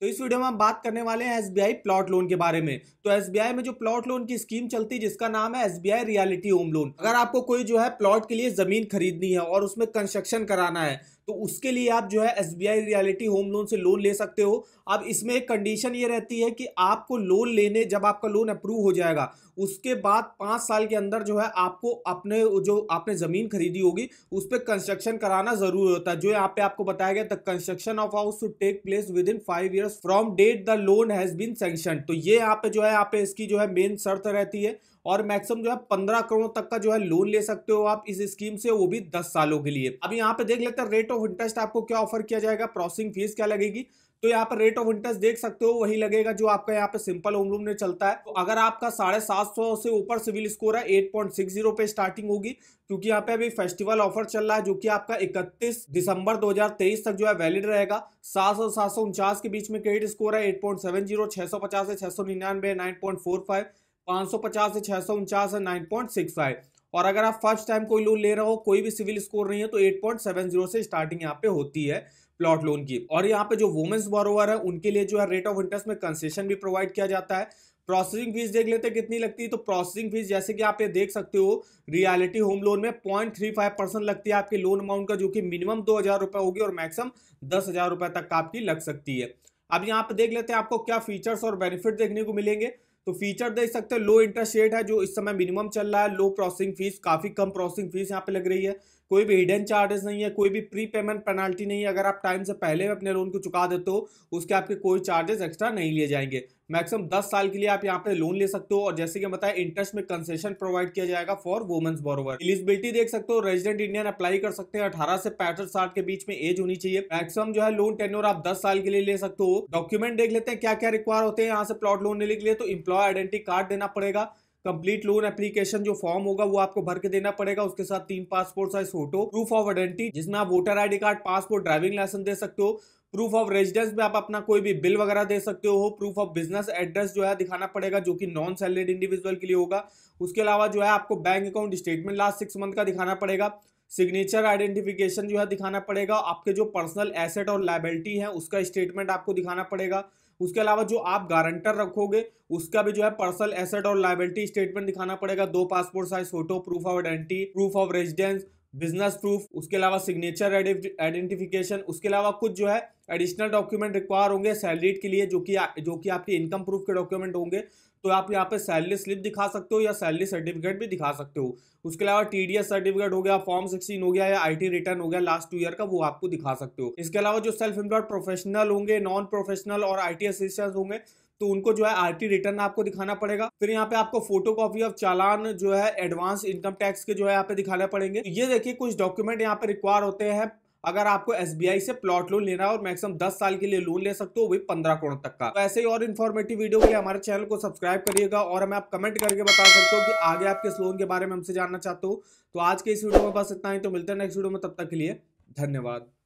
तो इस वीडियो में हम बात करने वाले हैं एसबीआई प्लॉट लोन के बारे में तो एसबीआई में जो प्लॉट लोन की स्कीम चलती है जिसका नाम है एसबीआई रियलिटी होम लोन अगर आपको कोई जो है प्लॉट के लिए जमीन खरीदनी है और उसमें कंस्ट्रक्शन कराना है तो उसके लिए आप जो है एस रियलिटी होम लोन से लोन ले सकते हो अब इसमें एक कंडीशन ये रहती है कि आपको लोन लेने जब आपका लोन अप्रूव हो जाएगा उसके बाद पाँच साल के अंदर जो है आपको अपने जो आपने ज़मीन खरीदी होगी उस पर कंस्ट्रक्शन कराना ज़रूर होता है जो यहाँ पे आपको बताया गया the construction of house to take place within five year years from date the loan has been sanction तो ये यहाँ पे जो है यहाँ पे इसकी जो है मेन शर्त रहती है और मैक्सिमम जो है पंद्रह करोड़ तक का जो है लोन ले सकते हो आप इस स्कीम से वो भी दस सालों के लिए अब यहाँ पे देख लेते हैं रेट ऑफ इंटरेस्ट आपको क्या ऑफर किया जाएगा प्रोसेसिंग फीस क्या लगेगी तो यहाँ पर रेट ऑफ इंटरेस्ट देख सकते हो वही लगेगा जो आपका यहाँ पे सिंपल होम लोन में चलता है तो अगर आपका साढ़े सात सौ से ऊपर सिविल स्कोर है एट पॉइंट सिक्स जीरो पे स्टार्टिंग होगी क्योंकि यहाँ पे अभी फेस्टिवल ऑफर चल रहा है जो कि आपका इकतीस दिसंबर दो हजार तेईस तक जो है वैलिड रहेगा सात सौ सात सौ उनचास के बीच में क्रेडिट स्कोर है एट पॉइंट सेवन जीरो छह सौ पचास से छह सौ निन्यानवे नाइन पॉइंट फोर फाइव पांच सौ पचास से छह सौ उनचास है नाइन पॉइंट सिक्स फाइव और अगर आप फर्स्ट टाइम कोई लोन ले रहे हो कोई भी सिविल स्कोर नहीं है तो 8.70 से स्टार्टिंग यहाँ पे होती है प्लॉट लोन की और यहाँ पे जो वुमेन्स बोरोवर है उनके लिए जो है रेट ऑफ इंटरेस्ट में कंसेशन भी प्रोवाइड किया जाता है प्रोसेसिंग फीस देख लेते हैं कितनी लगती है तो प्रोसेसिंग फीस जैसे कि आप ये देख सकते हो रियलिटी होम लोन में पॉइंट थ्री फाइव परसेंट लगती है आपके लोन अमाउंट का जो कि मिनिमम दो हज़ार रुपये होगी और मैक्सिमम दस हज़ार रुपए तक आपकी लग सकती है अब यहाँ पे देख लेते हैं आपको क्या फीचर्स और बेनिफिट देखने को मिलेंगे तो फीचर देख सकते हैं लो इंटरेस्ट रेट है जो इस समय मिनिमम चल रहा है लो प्रोसेसिंग फीस काफ़ी कम प्रोसेसिंग फीस यहाँ पे लग रही है कोई भी हिडन चार्जेस नहीं है कोई भी प्री पेमेंट पेनल्टी नहीं है अगर आप टाइम से पहले अपने लोन को चुका देते हो उसके आपके कोई चार्जेस एक्स्ट्रा नहीं लिए जाएंगे मैक्सिमम दस साल के लिए आप यहाँ पे लोन ले सकते हो और जैसे कि बताया इंटरेस्ट में कंसेशन प्रोवाइड किया जाएगा फॉर वुमेंस बोरोवर एलिजिबिलिटी देख सकते हो रेजिडेंट इंडियन अप्लाई कर सकते हैं अठारह से पैंसठ साल के बीच में एज होनी चाहिए मैक्सिमम जो है लोन टेन्योर आप दस साल के लिए ले सकते हो डॉक्यूमेंट देख लेते हैं क्या क्या रिक्वायर होते हैं यहाँ से प्लॉट लोन लेने के लिए तो इम्प्लॉय आइडेंटिटी कार्ड देना पड़ेगा कंप्लीट लोन एप्लीकेशन जो फॉर्म होगा वो आपको भर के देना पड़ेगा उसके साथ तीन passport size photo proof of identity जिसमें आप voter ID card passport driving licence दे सकते हो प्रूफ ऑफ रेजिडेंस में आप अपना कोई भी बिल वगैरह दे सकते हो प्रूफ ऑफ बिजनेस एड्रेस जो है दिखाना पड़ेगा जो कि नॉन सैलरीड इंडिविजुअल के लिए होगा उसके अलावा जो है आपको bank account statement last six month का दिखाना पड़ेगा सिग्नेचर आइडेंटिफिकेशन जो है दिखाना पड़ेगा आपके जो पर्सनल एसेट और लाइबिलिटी है उसका स्टेटमेंट आपको दिखाना पड़ेगा उसके अलावा जो आप गारंटर रखोगे उसका भी जो है पर्सनल एसेट और लाइबिलिटी स्टेटमेंट दिखाना पड़ेगा दो passport size photo proof of identity proof of residence business proof उसके अलावा सिग्नेचर आइडेंटिफिकेशन उसके अलावा कुछ जो है एडिशनल डॉक्यूमेंट रिक्वायर होंगे सैलरीड के लिए जो कि जो कि आपके इनकम प्रूफ के डॉक्यूमेंट होंगे तो आप यहाँ पे सैलरी स्लिप दिखा सकते हो या सैलरी सर्टिफिकेट भी दिखा सकते हो उसके अलावा टीडीएस सर्टिफिकेट हो गया फॉर्म सिक्सटीन हो गया या आईटी रिटर्न हो गया लास्ट टू ईयर का वो आपको दिखा सकते हो इसके अलावा जो सेल्फ एम्प्लॉयड प्रोफेशनल होंगे नॉन प्रोफेशनल और आई टी होंगे तो उनको जो है टी रिटर्न आपको दिखाना पड़ेगा फिर यहाँ पे आपको फोटो कॉपी ऑफ चालान जो है एडवांस इनकम टैक्स के जो है यहाँ पे दिखाने पड़ेंगे ये देखिए कुछ डॉक्यूमेंट यहाँ पे रिक्वायर होते हैं अगर आपको एस से प्लॉट लोन लेना है और मैक्सिमम दस साल के लिए लोन ले सकते हो वही पंद्रह करोड़ तक का तो ऐसे ही और इन्फॉर्मेटिव वीडियो के लिए हमारे चैनल को सब्सक्राइब करिएगा और हमें आप कमेंट करके बता सकते हो कि आगे आप किस लोन के बारे में हमसे जानना चाहते हो तो आज के इस वीडियो में बस इतना ही तो मिलते हैं नेक्स्ट वीडियो में तब तक के लिए धन्यवाद